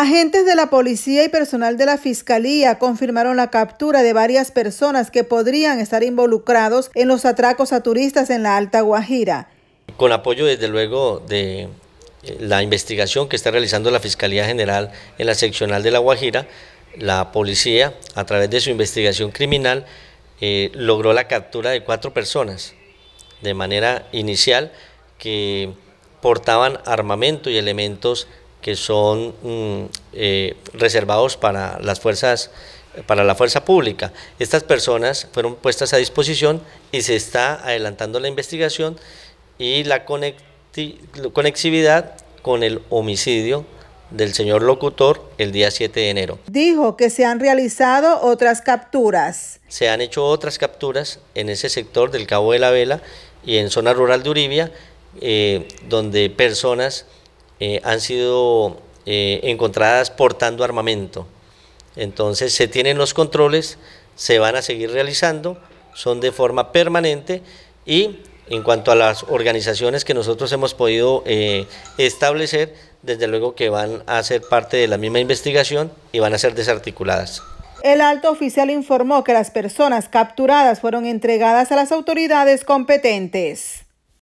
Agentes de la policía y personal de la fiscalía confirmaron la captura de varias personas que podrían estar involucrados en los atracos a turistas en la Alta Guajira. Con apoyo, desde luego, de eh, la investigación que está realizando la Fiscalía General en la seccional de La Guajira, la policía, a través de su investigación criminal, eh, logró la captura de cuatro personas de manera inicial que portaban armamento y elementos que son mm, eh, reservados para las fuerzas para la fuerza pública. Estas personas fueron puestas a disposición y se está adelantando la investigación y la conectividad con el homicidio del señor locutor el día 7 de enero. Dijo que se han realizado otras capturas. Se han hecho otras capturas en ese sector del Cabo de la Vela y en zona rural de Uribia, eh, donde personas eh, han sido eh, encontradas portando armamento. Entonces se tienen los controles, se van a seguir realizando, son de forma permanente y en cuanto a las organizaciones que nosotros hemos podido eh, establecer, desde luego que van a ser parte de la misma investigación y van a ser desarticuladas. El alto oficial informó que las personas capturadas fueron entregadas a las autoridades competentes.